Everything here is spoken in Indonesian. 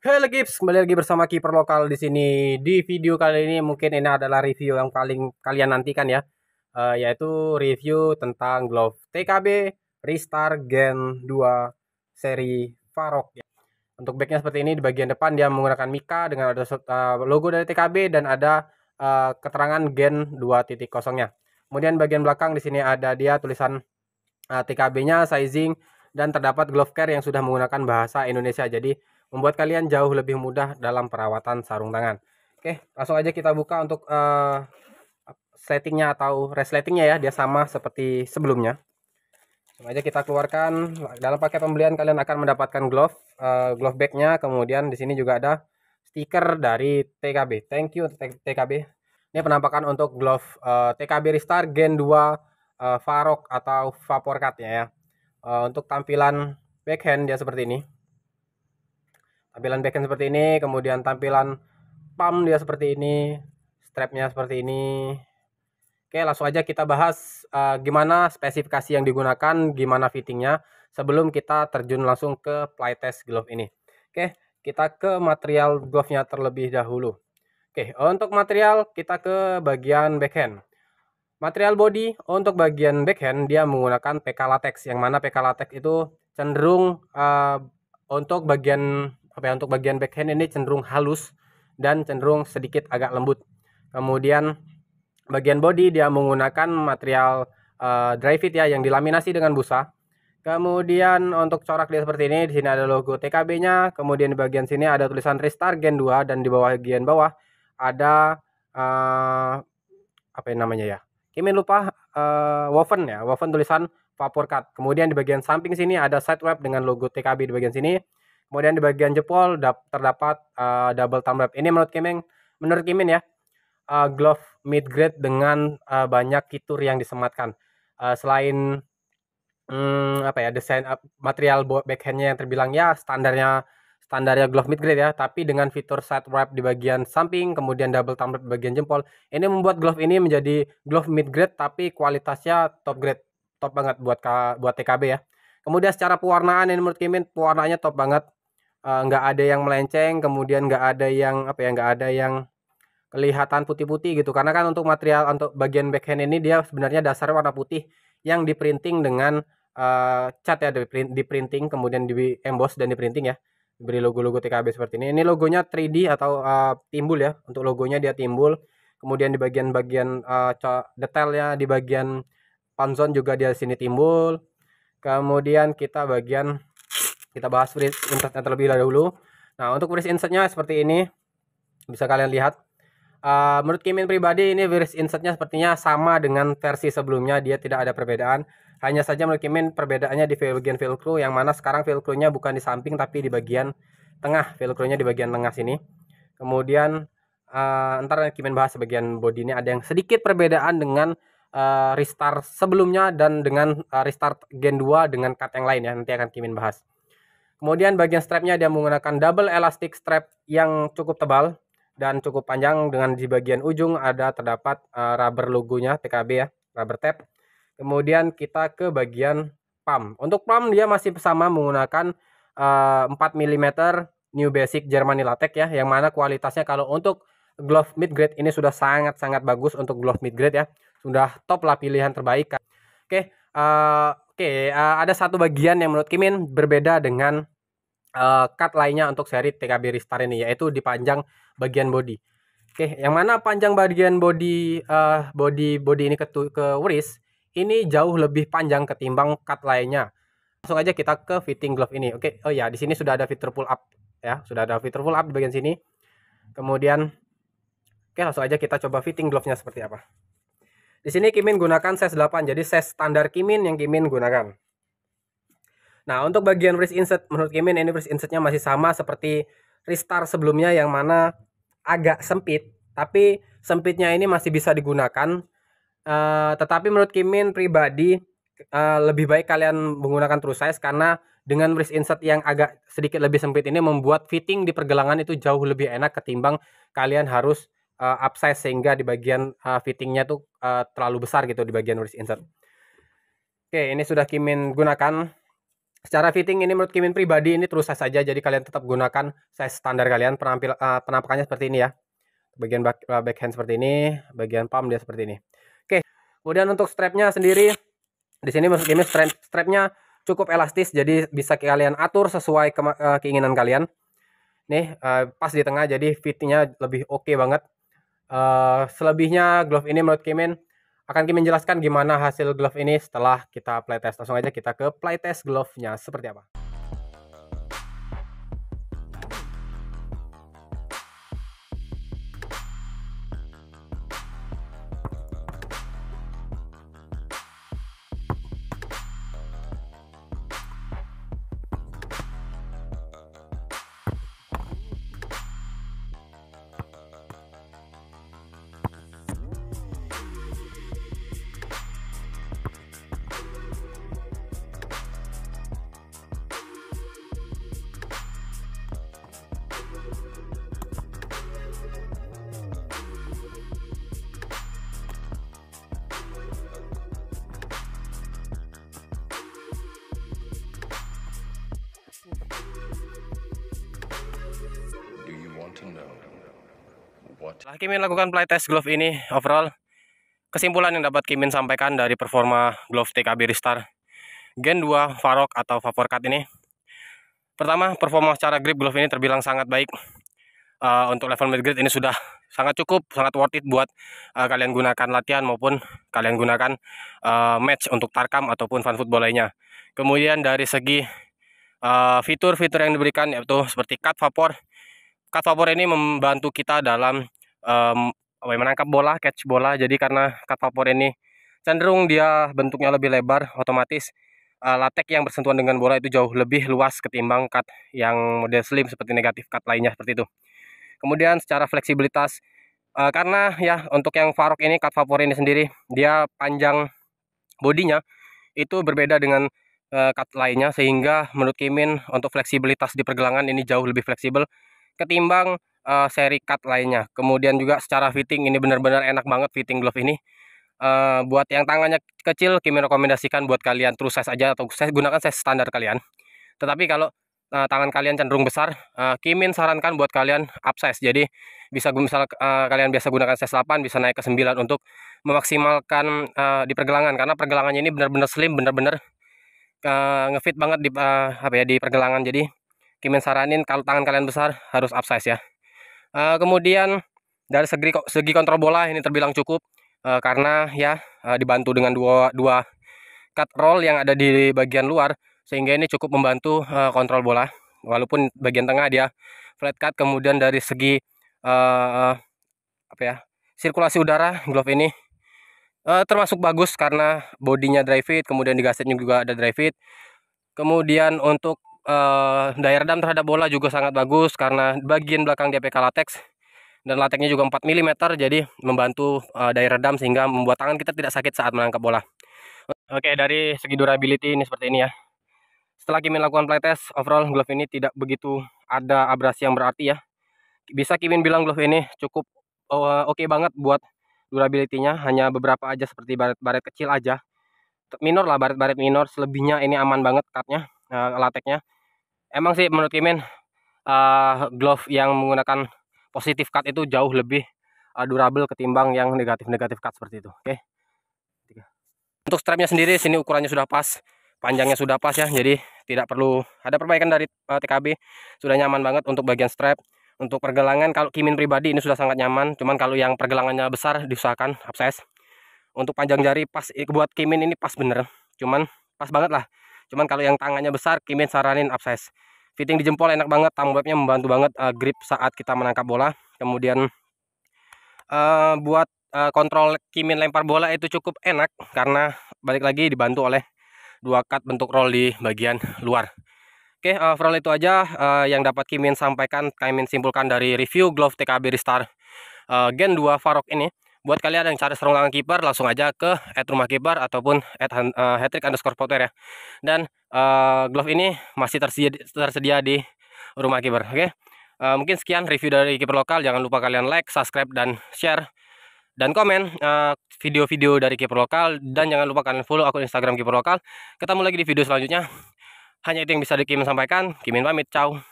Halo lagi kembali lagi bersama kiper lokal di sini. Di video kali ini mungkin ini adalah review yang paling kalian nantikan ya, uh, yaitu review tentang glove TKB Ristar Gen 2 seri Farok. Ya. Untuk backnya seperti ini di bagian depan dia menggunakan mika dengan ada eh, logo dari TKB dan ada uh, keterangan Gen 2.0 nya. Kemudian bagian belakang di sini ada dia tulisan uh, TKB-nya, sizing dan terdapat glove care yang sudah menggunakan bahasa Indonesia. Jadi membuat kalian jauh lebih mudah dalam perawatan sarung tangan. Oke, langsung aja kita buka untuk uh, settingnya atau resletingnya ya, dia sama seperti sebelumnya. Langsung aja kita keluarkan. Dalam paket pembelian kalian akan mendapatkan glove, uh, glove bagnya. Kemudian di sini juga ada stiker dari TKB. Thank you TKB. Ini penampakan untuk glove uh, eh, TKB Restart Gen 2 uh, Farok atau Vaporcat ya. Uh, untuk tampilan backhand dia seperti ini tampilan backhand seperti ini kemudian tampilan pump dia seperti ini strapnya seperti ini oke langsung aja kita bahas uh, gimana spesifikasi yang digunakan gimana fittingnya sebelum kita terjun langsung ke playtest glove ini oke kita ke material glove-nya terlebih dahulu oke untuk material kita ke bagian backhand Material body untuk bagian backhand dia menggunakan PK latex yang mana PK latex itu cenderung uh, untuk bagian apa ya untuk bagian backhand ini cenderung halus dan cenderung sedikit agak lembut. Kemudian bagian body dia menggunakan material uh, dry fit ya yang dilaminasi dengan busa. Kemudian untuk corak dia seperti ini, di sini ada logo TKB-nya, kemudian di bagian sini ada tulisan Restart Gen 2 dan di bawah bagian bawah ada uh, apa yang namanya ya? Kimin lupa uh, woven ya, woven tulisan Vapor Cut. Kemudian di bagian samping sini ada side web dengan logo TKB di bagian sini. Kemudian di bagian jempol terdapat uh, double thumb wrap. Ini menurut Kimin, menurut Kimin ya, uh, glove mid grade dengan uh, banyak fitur yang disematkan. Uh, selain um, apa ya desain uh, material backhandnya yang terbilang ya standarnya standarnya glove mid grade ya, tapi dengan fitur side wrap di bagian samping, kemudian double thumb wrap di bagian jempol, ini membuat glove ini menjadi glove mid grade tapi kualitasnya top grade, top banget buat buat TKB ya. Kemudian secara pewarnaan ini menurut Kimin pewarnaannya top banget. Eh, nggak uh, ada yang melenceng kemudian nggak ada yang apa ya nggak ada yang kelihatan putih-putih gitu karena kan untuk material untuk bagian backhand ini dia sebenarnya dasar warna putih yang di printing dengan uh, cat ya di, printing kemudian di emboss dan di printing ya diberi logo-logo TKB seperti ini ini logonya 3D atau uh, timbul ya untuk logonya dia timbul kemudian di bagian-bagian uh, detailnya di bagian panzon juga dia sini timbul kemudian kita bagian kita bahas freeze insertnya terlebih dahulu nah untuk insert insertnya seperti ini bisa kalian lihat uh, menurut Kimin pribadi ini virus insertnya sepertinya sama dengan versi sebelumnya dia tidak ada perbedaan hanya saja menurut Kimin perbedaannya di bagian velcro yang mana sekarang velcro-nya bukan di samping tapi di bagian tengah velcro-nya di bagian tengah sini kemudian uh, ntar Kimin bahas bagian ini ada yang sedikit perbedaan dengan uh, restart sebelumnya dan dengan uh, restart Gen 2 dengan cut yang lain ya nanti akan Kimin bahas Kemudian bagian strapnya dia menggunakan double elastic strap yang cukup tebal dan cukup panjang dengan di bagian ujung ada terdapat uh, rubber logonya TKB ya, rubber tab. Kemudian kita ke bagian pump. Untuk pump dia masih sama menggunakan uh, 4 mm New Basic Germany Latex ya, yang mana kualitasnya kalau untuk glove mid grade ini sudah sangat-sangat bagus untuk glove mid grade ya. Sudah top lah pilihan terbaik. Kan. Oke, uh, Oke, uh, ada satu bagian yang menurut Kimin berbeda dengan uh, cut lainnya untuk seri TKB Ristar ini yaitu di panjang bagian body. Oke, yang mana panjang bagian body uh, body body ini ke ke wrist ini jauh lebih panjang ketimbang cut lainnya. Langsung aja kita ke fitting glove ini. Oke, oh ya di sini sudah ada fitur pull up ya, sudah ada fitur pull up di bagian sini. Kemudian oke langsung aja kita coba fitting glove-nya seperti apa. Di sini Kimin gunakan size 8, jadi size standar Kimin yang Kimin gunakan. Nah, untuk bagian wrist insert menurut Kimin ini wrist insertnya masih sama seperti restart sebelumnya yang mana agak sempit, tapi sempitnya ini masih bisa digunakan. Uh, tetapi menurut Kimin pribadi uh, lebih baik kalian menggunakan true size karena dengan wrist insert yang agak sedikit lebih sempit ini membuat fitting di pergelangan itu jauh lebih enak ketimbang kalian harus uh, upsize sehingga di bagian uh, fittingnya tuh uh, terlalu besar gitu di bagian wrist insert. Oke, ini sudah Kimin gunakan. Secara fitting ini menurut Kimin pribadi ini terus saja saja jadi kalian tetap gunakan size standar kalian penampil uh, penampakannya seperti ini ya. Bagian back, uh, backhand seperti ini, bagian palm dia seperti ini. Oke. Kemudian untuk strapnya sendiri di sini menurut Kimin strap, strapnya cukup elastis jadi bisa kalian atur sesuai ke, uh, keinginan kalian. Nih, uh, pas di tengah jadi fittingnya lebih oke okay banget Uh, selebihnya glove ini menurut Kimin akan Kimin jelaskan gimana hasil glove ini setelah kita playtest. Langsung aja kita ke playtest glove-nya seperti apa. Setelah Kimin lakukan playtest glove ini overall, kesimpulan yang dapat Kimin sampaikan dari performa glove TKB Ristar Gen 2 Farok atau Vapor Cut ini. Pertama, performa secara grip glove ini terbilang sangat baik. Uh, untuk level mid grade ini sudah sangat cukup, sangat worth it buat uh, kalian gunakan latihan maupun kalian gunakan uh, match untuk tarkam ataupun fan football lainnya. Kemudian dari segi fitur-fitur uh, fitur -fitur yang diberikan yaitu seperti cut vapor Cut vapor ini membantu kita dalam um, menangkap bola, catch bola. Jadi karena cut vapor ini cenderung dia bentuknya lebih lebar, otomatis uh, latek yang bersentuhan dengan bola itu jauh lebih luas ketimbang cut yang model slim seperti negatif cut lainnya seperti itu. Kemudian secara fleksibilitas uh, karena ya untuk yang Farok ini cut vapor ini sendiri dia panjang bodinya itu berbeda dengan uh, cut lainnya sehingga menurut Kimin untuk fleksibilitas di pergelangan ini jauh lebih fleksibel ketimbang uh, seri cut lainnya. Kemudian juga secara fitting ini benar-benar enak banget fitting glove ini. Uh, buat yang tangannya kecil, Kimi rekomendasikan buat kalian true size aja atau saya gunakan size standar kalian. Tetapi kalau uh, tangan kalian cenderung besar, uh, Kimin sarankan buat kalian upsize. Jadi bisa misal uh, kalian biasa gunakan size 8 bisa naik ke 9 untuk memaksimalkan uh, di pergelangan karena pergelangannya ini benar-benar slim, benar-benar uh, ngefit banget di uh, apa ya di pergelangan. Jadi Kimin saranin kalau tangan kalian besar harus upsize ya. Uh, kemudian dari segi segi kontrol bola ini terbilang cukup uh, karena ya uh, dibantu dengan dua dua cut roll yang ada di bagian luar sehingga ini cukup membantu uh, kontrol bola walaupun bagian tengah dia flat cut kemudian dari segi uh, apa ya sirkulasi udara glove ini uh, termasuk bagus karena bodinya dry fit kemudian di gasetnya juga ada dry fit kemudian untuk uh, daya redam terhadap bola juga sangat bagus karena bagian belakang DPK latex dan lateknya juga 4 mm jadi membantu uh, daya redam sehingga membuat tangan kita tidak sakit saat menangkap bola. Oke, dari segi durability ini seperti ini ya. Setelah Kimin lakukan playtest, overall glove ini tidak begitu ada abrasi yang berarti ya. Bisa Kimin bilang glove ini cukup uh, oke okay banget buat durability-nya, hanya beberapa aja seperti baret-baret kecil aja. Minor lah, baret-baret minor, selebihnya ini aman banget cutnya, uh, lateknya emang sih menurut Kimin uh, eh, glove yang menggunakan positif cut itu jauh lebih uh, durable ketimbang yang negatif-negatif cut seperti itu oke okay? untuk strapnya sendiri sini ukurannya sudah pas panjangnya sudah pas ya jadi tidak perlu ada perbaikan dari uh, eh, TKB sudah nyaman banget untuk bagian strap untuk pergelangan kalau Kimin pribadi ini sudah sangat nyaman cuman kalau yang pergelangannya besar diusahakan abses untuk panjang jari pas buat Kimin ini pas bener cuman pas banget lah cuman kalau yang tangannya besar Kimin saranin abses, fitting di jempol enak banget thumb membantu banget uh, grip saat kita menangkap bola kemudian uh, buat uh, kontrol Kimin lempar bola itu cukup enak karena balik lagi dibantu oleh dua cut bentuk roll di bagian luar Oke, okay, overall itu aja uh, yang dapat Kimin sampaikan, Kimin simpulkan dari review glove TKB Ristar uh, Gen 2 Farok ini buat kalian yang cari sarung lengan kiper langsung aja ke at rumah kiper ataupun at uh, hattrick underscore potter ya dan uh, glove ini masih tersedia, tersedia di rumah kiper oke okay? uh, eh, mungkin sekian review dari kiper lokal jangan lupa kalian like subscribe dan share dan komen video-video uh, dari kiper lokal dan jangan lupa kalian follow akun instagram kiper lokal ketemu lagi di video selanjutnya hanya itu yang bisa dikirim sampaikan kimin pamit ciao